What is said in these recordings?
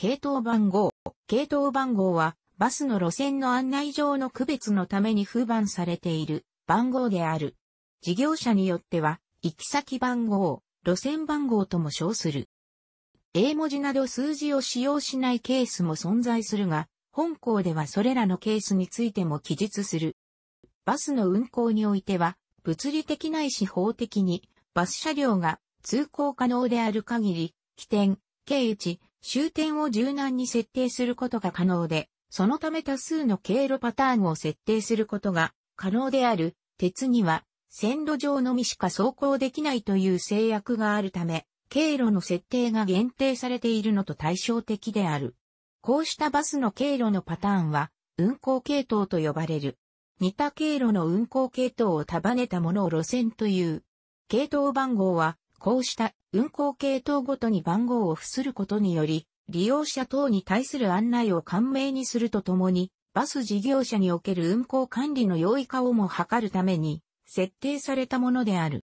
系統番号。系統番号は、バスの路線の案内上の区別のために不番されている番号である。事業者によっては、行き先番号、路線番号とも称する。英文字など数字を使用しないケースも存在するが、本校ではそれらのケースについても記述する。バスの運行においては、物理的ないし法的に、バス車両が通行可能である限り、起点、経地、終点を柔軟に設定することが可能で、そのため多数の経路パターンを設定することが可能である鉄には線路上のみしか走行できないという制約があるため、経路の設定が限定されているのと対照的である。こうしたバスの経路のパターンは運行系統と呼ばれる。似た経路の運行系統を束ねたものを路線という。系統番号はこうした運行系統ごとに番号を付することにより、利用者等に対する案内を簡明にするとともに、バス事業者における運行管理の容易化をも図るために、設定されたものである。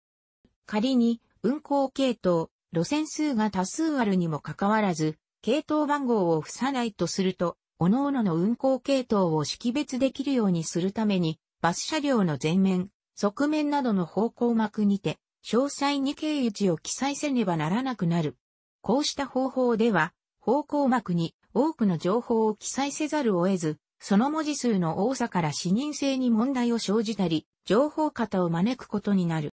仮に、運行系統、路線数が多数あるにもかかわらず、系統番号を付さないとすると、各々の運行系統を識別できるようにするために、バス車両の前面、側面などの方向幕にて、詳細に経由地を記載せねばならなくなる。こうした方法では、方向幕に多くの情報を記載せざるを得ず、その文字数の多さから視認性に問題を生じたり、情報型を招くことになる。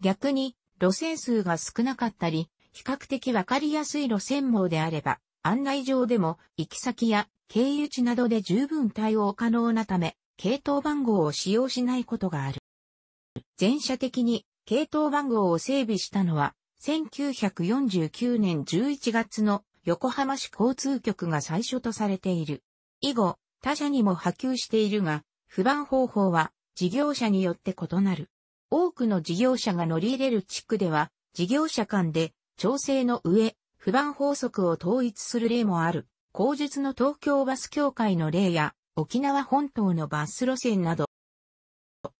逆に、路線数が少なかったり、比較的わかりやすい路線網であれば、案内上でも行き先や経由地などで十分対応可能なため、系統番号を使用しないことがある。全社的に系統番号を整備したのは、1949年11月の横浜市交通局が最初とされている。以後、他社にも波及しているが、不番方法は事業者によって異なる。多くの事業者が乗り入れる地区では、事業者間で調整の上、不番法則を統一する例もある。後述の東京バス協会の例や、沖縄本島のバス路線など、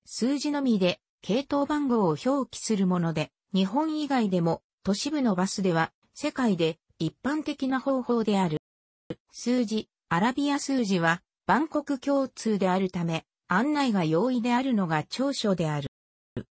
数字のみで系統番号を表記するもので、日本以外でも都市部のバスでは世界で一般的な方法である。数字、アラビア数字は万国共通であるため、案内が容易であるのが長所である。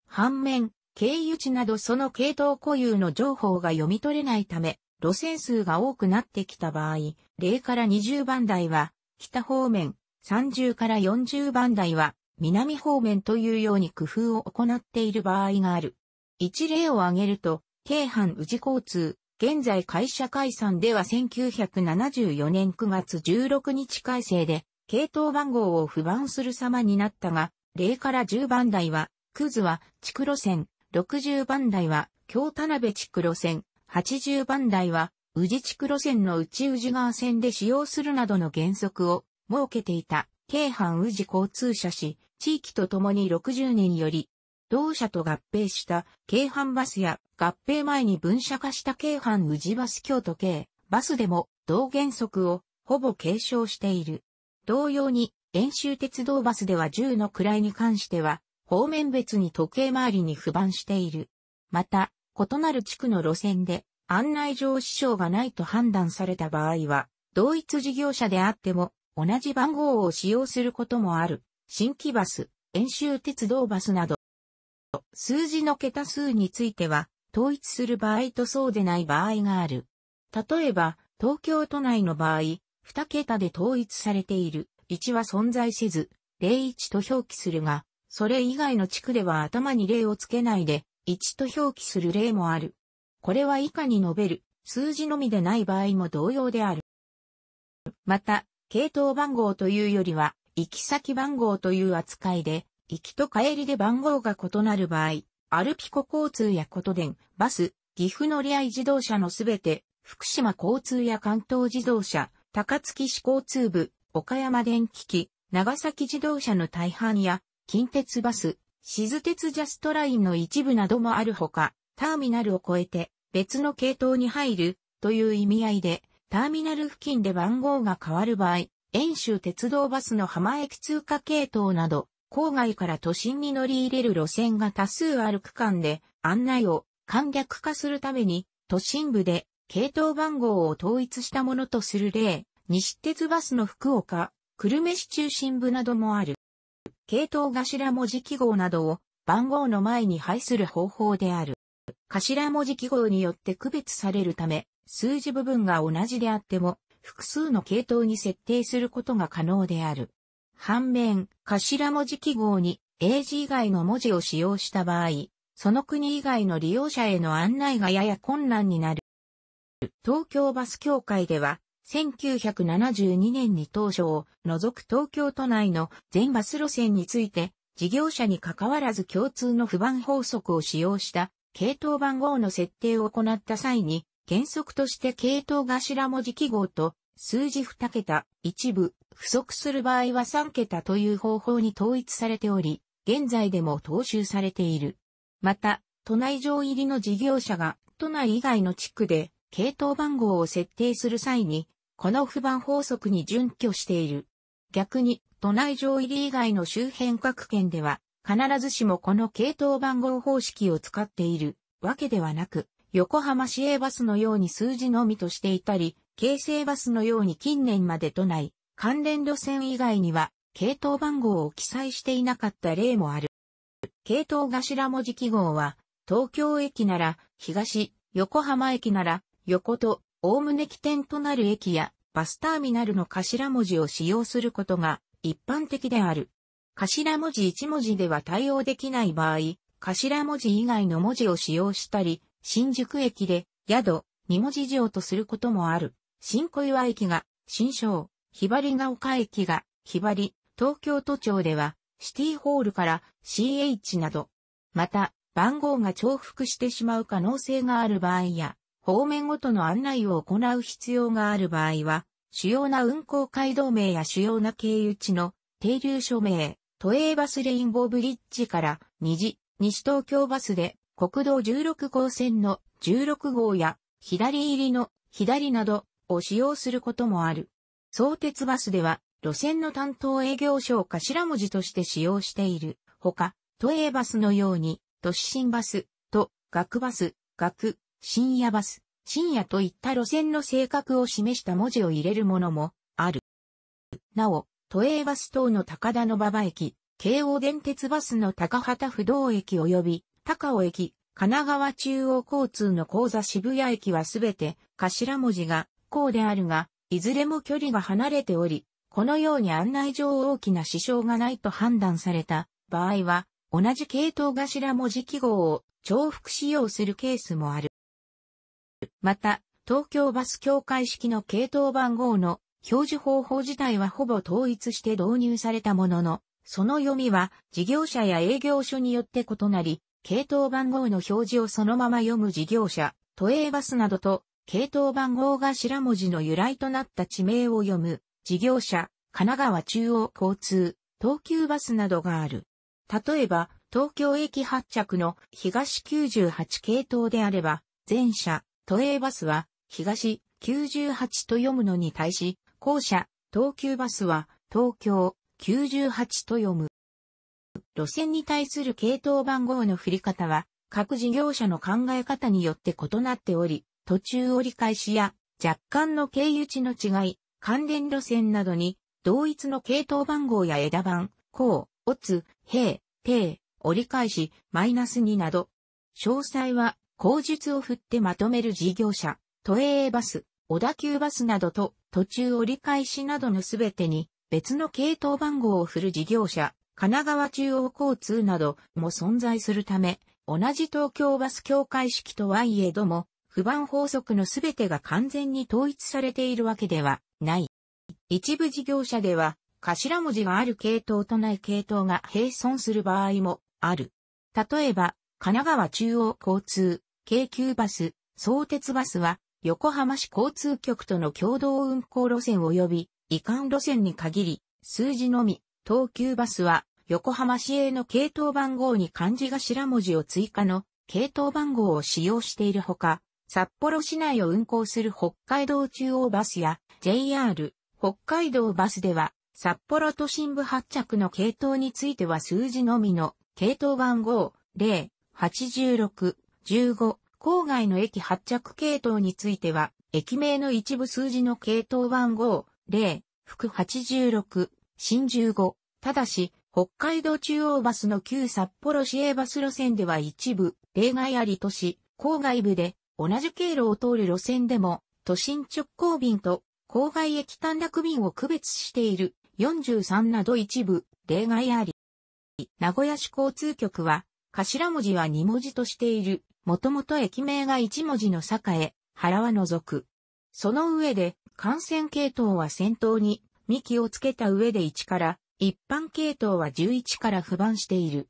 反面、経由地などその系統固有の情報が読み取れないため、路線数が多くなってきた場合、0から20番台は、北方面、30から40番台は、南方面というように工夫を行っている場合がある。一例を挙げると、京阪宇治交通、現在会社解散では1974年9月16日改正で、系統番号を不番する様になったが、0から10番台は、クズは地区路線、60番台は京田辺地区路線、80番台は宇治地区路線の内宇治川線で使用するなどの原則を設けていた。京阪宇治交通社市、地域とともに60年より、同社と合併した京阪バスや合併前に分社化した京阪宇治バス京都系バスでも同原則をほぼ継承している。同様に、遠州鉄道バスでは10の位に関しては、方面別に時計回りに不番している。また、異なる地区の路線で案内上支障がないと判断された場合は、同一事業者であっても同じ番号を使用することもある。新規バス、演習鉄道バスなど、数字の桁数については、統一する場合とそうでない場合がある。例えば、東京都内の場合、2桁で統一されている1は存在せず、01と表記するが、それ以外の地区では頭に0をつけないで、1と表記する例もある。これは以下に述べる数字のみでない場合も同様である。また、系統番号というよりは、行き先番号という扱いで、行きと帰りで番号が異なる場合、アルピコ交通やこと電、バス、岐阜乗り合い自動車のすべて、福島交通や関東自動車、高槻市交通部、岡山電気機、長崎自動車の大半や、近鉄バス、静鉄ジャストラインの一部などもあるほか、ターミナルを越えて別の系統に入るという意味合いで、ターミナル付近で番号が変わる場合、遠州鉄道バスの浜駅通過系統など、郊外から都心に乗り入れる路線が多数ある区間で案内を簡略化するために都心部で系統番号を統一したものとする例、西鉄バスの福岡、久留米市中心部などもある。系統頭文字記号などを番号の前に配する方法である。頭文字記号によって区別されるため、数字部分が同じであっても、複数の系統に設定することが可能である。反面、頭文字記号に英字以外の文字を使用した場合、その国以外の利用者への案内がやや困難になる。東京バス協会では、1972年に当初を除く東京都内の全バス路線について、事業者に関わらず共通の不番法則を使用した系統番号の設定を行った際に、原則として系統頭文字記号と数字2桁、一部、不足する場合は3桁という方法に統一されており、現在でも踏襲されている。また、都内上入りの事業者が都内以外の地区で系統番号を設定する際に、この不番法則に準拠している。逆に、都内上入り以外の周辺各県では、必ずしもこの系統番号方式を使っているわけではなく、横浜市営バスのように数字のみとしていたり、京成バスのように近年まで都内、関連路線以外には、系統番号を記載していなかった例もある。系統頭文字記号は、東京駅なら東、横浜駅なら横と、おおむね起点となる駅やバスターミナルの頭文字を使用することが一般的である。頭文字1文字では対応できない場合、頭文字以外の文字を使用したり、新宿駅で、宿、二文字城とすることもある。新小岩駅が、新章、ひばりが丘駅が、ひばり、東京都庁では、シティホールから CH など。また、番号が重複してしまう可能性がある場合や、方面ごとの案内を行う必要がある場合は、主要な運行街道名や主要な経由地の停留所名、都営バスレインボーブリッジから虹、西東京バスで国道16号線の16号や左入りの左などを使用することもある。相鉄バスでは路線の担当営業所を頭文字として使用している。ほか、都営バスのように、都市新バス、都、学バス、学、深夜バス、深夜といった路線の性格を示した文字を入れるものもある。なお、都営バス等の高田の馬場駅、京王電鉄バスの高畑不動駅及び高尾駅、神奈川中央交通の講座渋谷駅はすべて頭文字がこうであるが、いずれも距離が離れており、このように案内上大きな支障がないと判断された場合は、同じ系統頭文字記号を重複使用するケースもある。また、東京バス協会式の系統番号の表示方法自体はほぼ統一して導入されたものの、その読みは事業者や営業所によって異なり、系統番号の表示をそのまま読む事業者、都営バスなどと、系統番号が白文字の由来となった地名を読む、事業者、神奈川中央交通、東急バスなどがある。例えば、東京駅発着の東98系統であれば、前車、都営バスは、東98と読むのに対し、後者、東急バスは、東京98と読む。路線に対する系統番号の振り方は、各事業者の考え方によって異なっており、途中折り返しや若干の経由地の違い、関連路線などに、同一の系統番号や枝番、項、オツ、平、定、折り返し、マイナス2など、詳細は、口述を振ってまとめる事業者、都営バス、小田急バスなどと、途中折り返しなどのすべてに、別の系統番号を振る事業者、神奈川中央交通なども存在するため、同じ東京バス協会式とはいえども、不番法則のすべてが完全に統一されているわけではない。一部事業者では、頭文字がある系統とない系統が並存する場合もある。例えば、神奈川中央交通、京急バス、相鉄バスは、横浜市交通局との共同運行路線及び、移管路線に限り、数字のみ、東急バスは、横浜市営の系統番号に漢字頭文字を追加の系統番号を使用しているほか、札幌市内を運行する北海道中央バスや JR 北海道バスでは、札幌都心部発着の系統については数字のみの系統番号0、86、15、郊外の駅発着系統については、駅名の一部数字の系統番号0、副86、新十五、ただし、北海道中央バスの旧札幌市営バス路線では一部、例外ありとし、郊外部で同じ経路を通る路線でも、都心直行便と郊外駅短絡便を区別している43など一部、例外あり。名古屋市交通局は、頭文字は2文字としている、もともと駅名が1文字の栄、原は除く。その上で、感染系統は先頭に、幹をつけた上で1から、一般系統は11から不番している。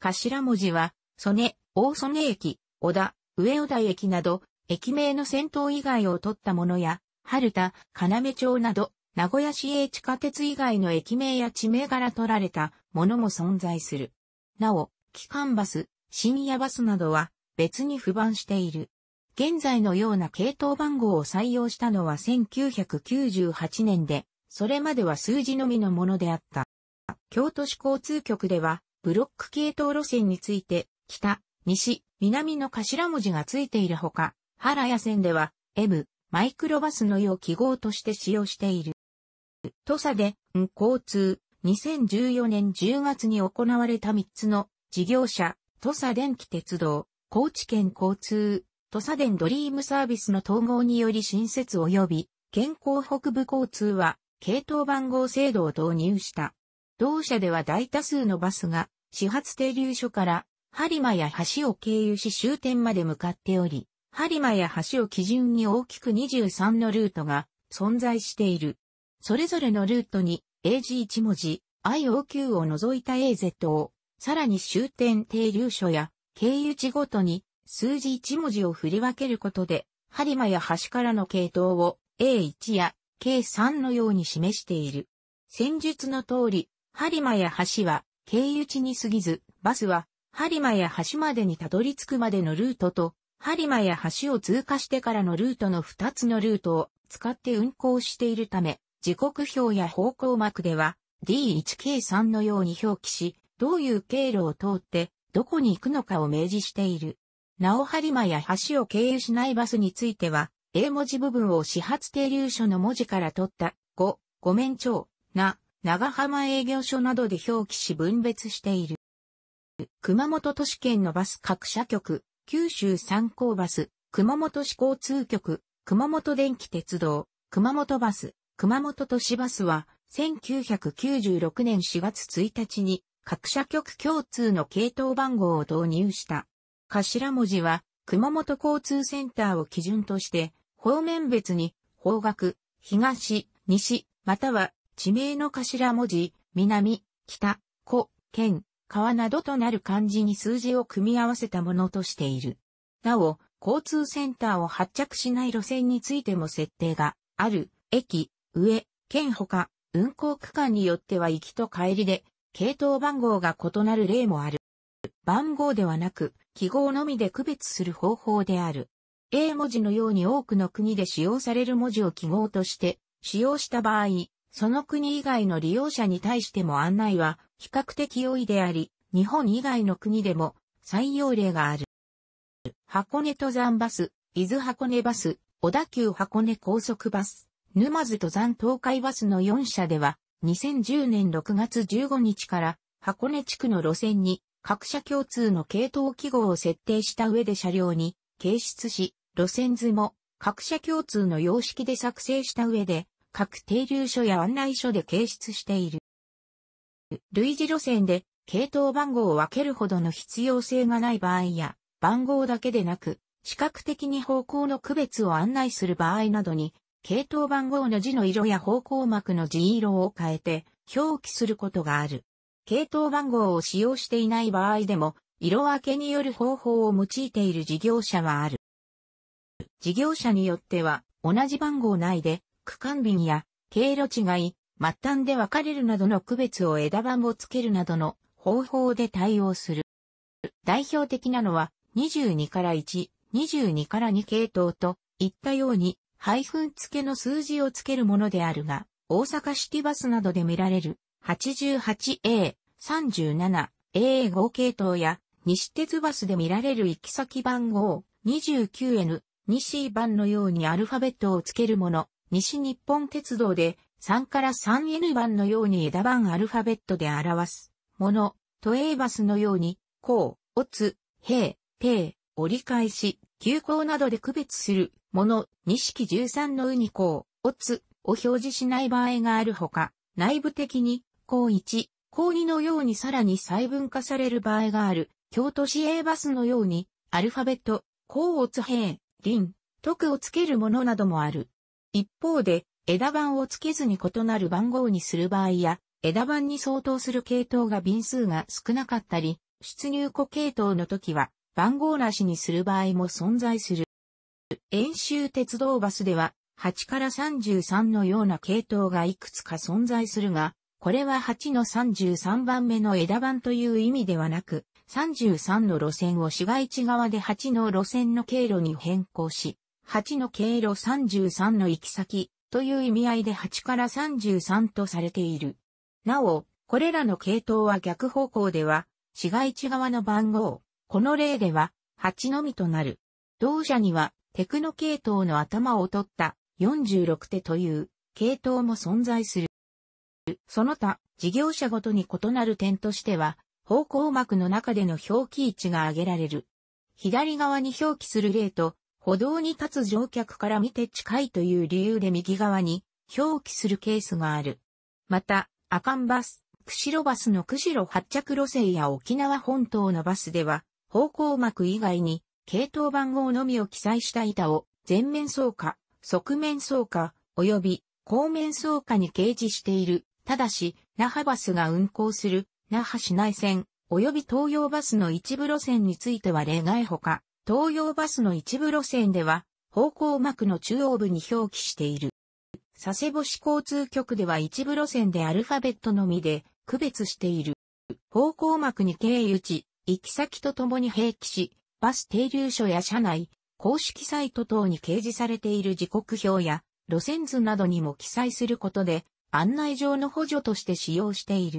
頭文字は、曽根、大曽根駅、小田、上小田駅など、駅名の先頭以外を取ったものや、春田、金目町など、名古屋市営地下鉄以外の駅名や地名から取られたものも存在する。なお、機関バス、深夜バスなどは別に不番している。現在のような系統番号を採用したのは1998年で、それまでは数字のみのものであった。京都市交通局では、ブロック系統路線について、北、西、南の頭文字がついているほか、原谷線では、M、マイクロバスのよう記号として使用している。土佐で、ん交通、2014年10月に行われた3つの事業者、土佐電気鉄道、高知県交通、土佐電ドリームサービスの統合により新設及び、健康北部交通は、系統番号制度を導入した。同社では大多数のバスが始発停留所から播磨や橋を経由し終点まで向かっており、播磨や橋を基準に大きく23のルートが存在している。それぞれのルートに AG1 文字、IOQ を除いた AZ を、さらに終点停留所や経由地ごとに数字1文字を振り分けることで、播磨や橋からの系統を A1 や計3のように示している。戦術の通り、播磨や橋は経由地に過ぎず、バスは播磨や橋までにたどり着くまでのルートと、播磨や橋を通過してからのルートの2つのルートを使って運行しているため、時刻表や方向幕では D1K3 のように表記し、どういう経路を通ってどこに行くのかを明示している。なお播磨や橋を経由しないバスについては、英文字部分を始発停留所の文字から取った、ご、ごめんちょう、な、長浜営業所などで表記し分別している。熊本都市圏のバス各社局、九州三考バス、熊本市交通局、熊本電気鉄道、熊本バス、熊本都市バスは、1996年4月1日に、各社局共通の系統番号を導入した。頭文字は、熊本交通センターを基準として、方面別に、方角、東、西、または地名の頭文字、南、北、古、県、川などとなる漢字に数字を組み合わせたものとしている。なお、交通センターを発着しない路線についても設定がある、駅、上、県他、運行区間によっては行きと帰りで、系統番号が異なる例もある。番号ではなく、記号のみで区別する方法である。英文字のように多くの国で使用される文字を記号として使用した場合、その国以外の利用者に対しても案内は比較的容易であり、日本以外の国でも採用例がある。箱根登山バス、伊豆箱根バス、小田急箱根高速バス、沼津登山東海バスの4社では、2010年6月15日から箱根地区の路線に各社共通の系統記号を設定した上で車両に掲出し、路線図も各社共通の様式で作成した上で、各停留所や案内所で掲出している。類似路線で系統番号を分けるほどの必要性がない場合や、番号だけでなく、視覚的に方向の区別を案内する場合などに、系統番号の字の色や方向膜の字色を変えて表記することがある。系統番号を使用していない場合でも、色分けによる方法を用いている事業者はある。事業者によっては、同じ番号内で、区間便や、経路違い、末端で分かれるなどの区別を枝番をつけるなどの方法で対応する。代表的なのは、22から1、22から2系統と、いったように、配分付けの数字をつけるものであるが、大阪シティバスなどで見られる 88A、37A5 系統や、西鉄バスで見られる行き先番号 29N、西番のようにアルファベットをつけるもの、西日本鉄道で3から 3N 番のように枝番アルファベットで表すもの、都営バスのように、こう、おつ、へい、てい、折り返し、急行などで区別するもの、錦13のうにこう、おつを表示しない場合があるほか、内部的に、高1、高2のようにさらに細分化される場合がある、京都市営バスのように、アルファベット、つ乙い、輪、徳をつけるものなどもある。一方で、枝番をつけずに異なる番号にする場合や、枝番に相当する系統が便数が少なかったり、出入庫系統の時は、番号なしにする場合も存在する。遠州鉄道バスでは、8から33のような系統がいくつか存在するが、これは8の33番目の枝番という意味ではなく、33の路線を市街地側で8の路線の経路に変更し、8の経路33の行き先という意味合いで8から33とされている。なお、これらの系統は逆方向では、市街地側の番号、この例では8のみとなる。同社にはテクノ系統の頭を取った46手という系統も存在する。その他、事業者ごとに異なる点としては、方向幕の中での表記位置が挙げられる。左側に表記する例と、歩道に立つ乗客から見て近いという理由で右側に表記するケースがある。また、阿寒バス、釧路バスの釧路発着路線や沖縄本島のバスでは、方向幕以外に、系統番号のみを記載した板を、前面走貨、側面走貨、及び、後面走貨に掲示している。ただし、那覇バスが運行する那覇市内線、及び東洋バスの一部路線については例外ほか、東洋バスの一部路線では、方向幕の中央部に表記している。佐世保市交通局では一部路線でアルファベットのみで区別している。方向幕に経由地、行き先とともに併記し、バス停留所や車内、公式サイト等に掲示されている時刻表や路線図などにも記載することで案内上の補助として使用している。